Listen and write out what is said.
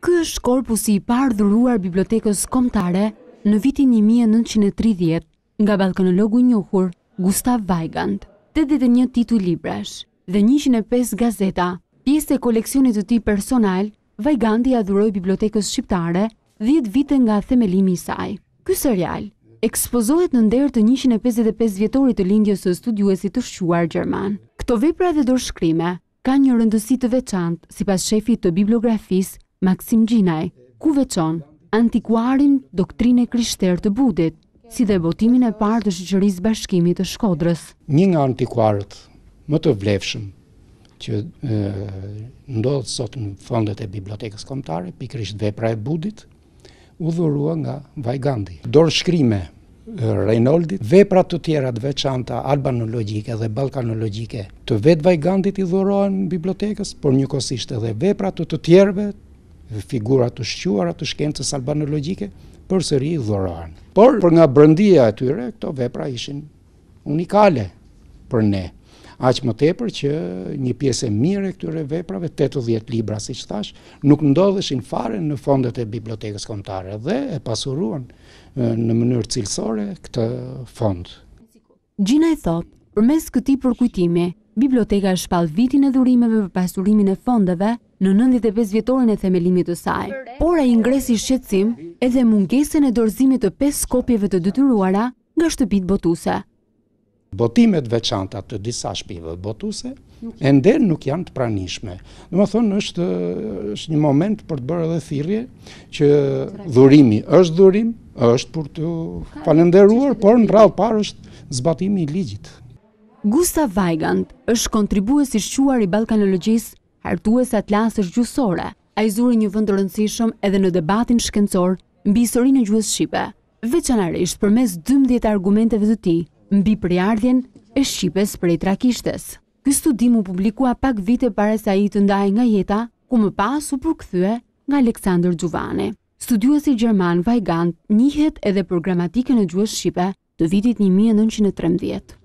Ky është korpusi i parë dhuruar bibliotekës kombëtare në vitin 1930 nga balkanologu i njohur Gustav Weigand. 81 titu librash dhe 105 gazeta, pjesë e koleksionit të tij personal, Weigandi i dhuroi bibliotekës shqiptare 10 vite nga themelimi i saj. Ky serial ekspozohet në nder të 155 vjetorit të lindjes së studiuesit të shquar gjerman. Këto vepra dhe dorëshkrime kanë një rëndësi të veçantë sipas shefit të bibliografisë Maksim Gjinaj, ku veçon antikuarin doktrine krishter të budit, si dhe botimin e partë të shqëris bashkimit të shkodrës. Një nga antikuarët më të vlefshëm që ndodhë sot në fondet e bibliotekës komtare, pikrisht vepra e budit, u dhurua nga Vajgandi. Dorë shkrime Reynoldit, veprat të tjera të veçanta albanologike dhe balkanologike të vetë Vajgandit i dhurohen në bibliotekës, por një kosisht edhe veprat të të tjerve figurat të shquar, të shkencës albanologike, për sëri i Por, për nga brëndia e tyre, këto vepra ishin unikale për ne. Aqë më tepër që një piesë e mire këtyre veprave, 80 libra, si që thash, nuk ndodhëshin fare në fondet e bibliotekës kontare dhe e pasuruan në mënyrë cilësore këtë fond. Gjina e thotë, për mes këti përkujtime, biblioteka e shpalë vitin e dhurimeve për pasurimin e fondeve, në nëndit e 5 vjetorin e themelimit të saj. Por a ingresi shqetsim edhe mungesën e dorzimit të 5 kopjeve të dytyruara nga shtëpit botuse. Botimet veçantat të disa shpive botuse, e ndër nuk janë të pranishme. Në më thonë, është një moment për të bërë edhe thirje, që dhurimi është dhurim, është për të falenderuar, por në rralë parë është zbatimi i ligjit. Gustav Vajgant është kontribuës i shquar i balkanologjisë hartuese atlasës gjusore, a i zuri një vëndë rëndësishëm edhe në debatin shkencor mbi sërinë në gjuhës Shqipe, veçanarisht për mes 12 argumenteve të ti mbi përjardhjen e Shqipes për e trakishtes. Kë studim u publikua pak vite pare sa i të ndaj nga jeta, ku më pas u përkëthyë nga Aleksandr Gjuvane. Studiuesi Gjerman Vajgant njihet edhe për gramatike në gjuhës Shqipe të vitit 1913.